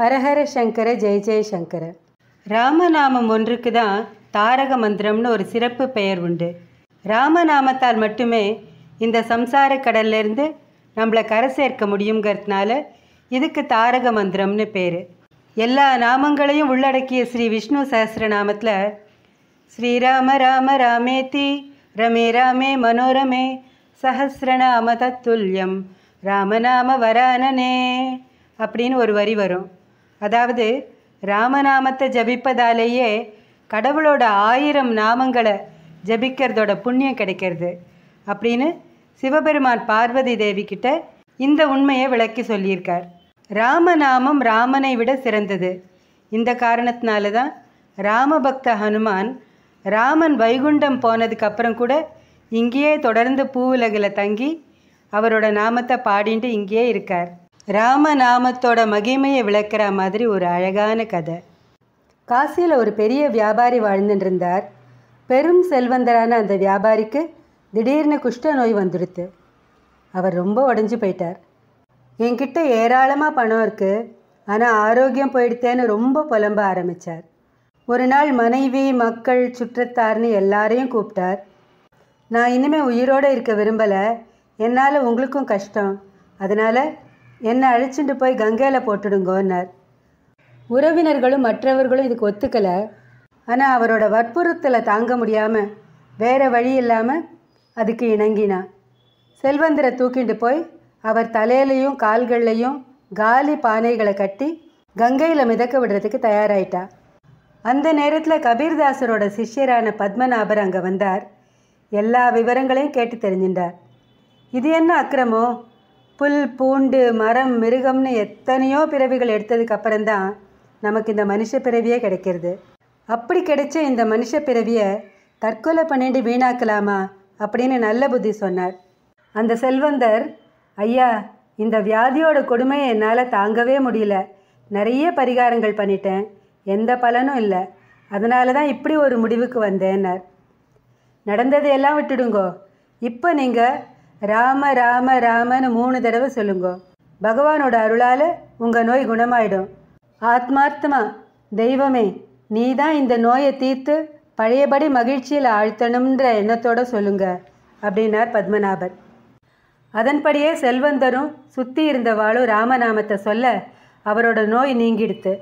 ஹரஹர சங்கர ஜெய ஜெயசங்கர ராமநாமம் ஒன்றுக்கு தான் தாரக மந்திரம்னு ஒரு சிறப்பு பெயர் உண்டு ராமநாமத்தால் மட்டுமே இந்த சம்சார கடல்லேருந்து நம்மளை கரை சேர்க்க முடியுங்கிறதுனால இதுக்கு தாரக மந்திரம்னு பேர் எல்லா நாமங்களையும் உள்ளடக்கிய ஸ்ரீ விஷ்ணு சஹசிரநாமத்தில் ஸ்ரீராம ராம ராமேதி ரமே ராமே மனோரமே சஹசிரநாம தத்துல்யம் ராமநாம வரானனே அப்படின்னு ஒரு வரி வரும் அதாவது ராமநாமத்தை ஜபிப்பதாலேயே கடவுளோட ஆயிரம் நாமங்களை ஜபிக்கிறதோட புண்ணியம் கிடைக்கிறது அப்படின்னு சிவபெருமான் பார்வதி தேவி கிட்ட இந்த உண்மையை விளக்கி சொல்லியிருக்கார் ராமநாமம் ராமனை விட சிறந்தது இந்த காரணத்தினால தான் ராமபக்த ஹனுமான் ராமன் வைகுண்டம் போனதுக்கு அப்புறம் கூட இங்கேயே தொடர்ந்து பூவுலகில் தங்கி அவரோட நாமத்தை பாடிட்டு இங்கேயே இருக்கார் ராமநாமத்தோட மகிமையை விளக்கிற மாதிரி ஒரு அழகான கதை காசியில் ஒரு பெரிய வியாபாரி வாழ்ந்துட்டு இருந்தார் பெரும் செல்வந்தரான அந்த வியாபாரிக்கு திடீர்னு குஷ்ட நோய் வந்துடுத்து அவர் ரொம்ப உடஞ்சி போயிட்டார் என்கிட்ட ஏராளமாக பணம் இருக்குது ஆனால் ஆரோக்கியம் போயிடுத்தேன்னு ரொம்ப புலம்ப ஆரம்பித்தார் ஒரு நாள் மனைவி மக்கள் சுற்றத்தார்னு எல்லாரையும் கூப்பிட்டார் நான் இனிமேல் உயிரோடு இருக்க விரும்பலை என்னால் உங்களுக்கும் கஷ்டம் அதனால் என்னை அழிச்சுட்டு போய் கங்கையில் போட்டுடுங்கோன்னார் உறவினர்களும் மற்றவர்களும் இதுக்கு ஒத்துக்கலை ஆனால் அவரோட வற்புறுத்தலை தாங்க முடியாமல் வேறு வழி இல்லாமல் அதுக்கு இணங்கினா செல்வந்தரை தூக்கிட்டு போய் அவர் தலையிலையும் கால்கள்லையும் காலி பானைகளை கட்டி கங்கையில் மிதக்க விடுறதுக்கு தயாராயிட்டா அந்த நேரத்தில் கபீர்தாசரோட சிஷ்யரான பத்மநாபர் அங்கே வந்தார் எல்லா விவரங்களையும் கேட்டு தெரிஞ்சின்றார் இது என்ன அக்கிரமோ புல் பூண்டு மரம் மிருகம்னு எத்தனையோ பிறவிகள் எடுத்ததுக்கு அப்புறம்தான் நமக்கு இந்த மனுஷ பிறவியே கிடைக்கிறது அப்படி கிடைச்ச இந்த மனுஷ பிறவியை தற்கொலை பண்ணிட்டு வீணாக்கலாமா அப்படின்னு நல்ல புத்தி சொன்னார் அந்த செல்வந்தர் ஐயா இந்த வியாதியோட கொடுமையை என்னால் தாங்கவே முடியல நிறைய பரிகாரங்கள் பண்ணிட்டேன் எந்த பலனும் இல்லை அதனால தான் இப்படி ஒரு முடிவுக்கு வந்தேன்னார் நடந்ததையெல்லாம் விட்டுடுங்கோ இப்போ நீங்கள் ராம ராம ராமன்னு மூணு தடவை சொல்லுங்க பகவானோட அருளால் உங்கள் நோய் குணமாயிடும் ஆத்மார்த்தமா தெய்வமே நீ தான் இந்த நோயை தீர்த்து பழையபடி மகிழ்ச்சியில் ஆழ்த்தணுன்ற எண்ணத்தோட சொல்லுங்க அப்படின்னார் பத்மநாபர் அதன்படியே செல்வந்தரும் சுற்றி வாழும் ராமநாமத்தை சொல்ல அவரோட நோய் நீங்கிடுத்து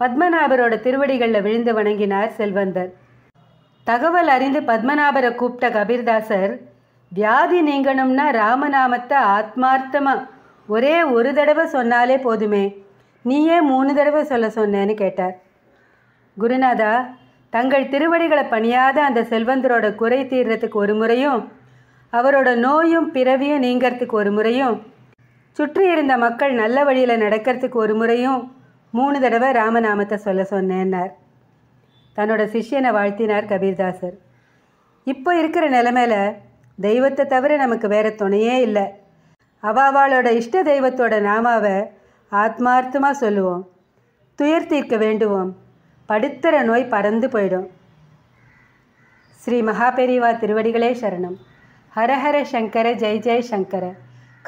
பத்மநாபரோட திருவடிகளில் விழுந்து வணங்கினார் செல்வந்தர் தகவல் அறிந்து பத்மநாபரை கூப்பிட்ட கபீர்தாசர் வியாதி நீங்கணும்னா ராமநாமத்தை ஆத்மார்த்தமாக ஒரே ஒரு தடவை சொன்னாலே போதுமே நீயே மூணு தடவை சொல்ல சொன்னேன்னு கேட்டார் குருநாதா தங்கள் திருவடிகளை பணியாத அந்த செல்வந்தரோட குறை தீர்றதுக்கு ஒரு முறையும் அவரோட நோயும் பிறவியும் நீங்கிறதுக்கு ஒரு முறையும் சுற்றி இருந்த மக்கள் நல்ல வழியில் நடக்கிறதுக்கு ஒரு முறையும் மூணு தடவை ராமநாமத்தை சொல்ல சொன்னேன்னார் தன்னோட சிஷ்யனை வாழ்த்தினார் கபீர்தாசர் இப்போ இருக்கிற நிலமையில தெய்வத்தை தவிர நமக்கு வேறு துணையே இல்லை அவாவாளோட இஷ்ட தெய்வத்தோட நாமாவை ஆத்மார்த்தமாக சொல்லுவோம் துயர் தீர்க்க வேண்டுவோம் படுத்தர நோய் பறந்து போயிடும் ஸ்ரீ மகாபெரிவா திருவடிகளே சரணம் ஹரஹர சங்கர ஜெய் ஜெய் சங்கர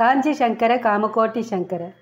காஞ்சி சங்கர காமகோட்டி சங்கர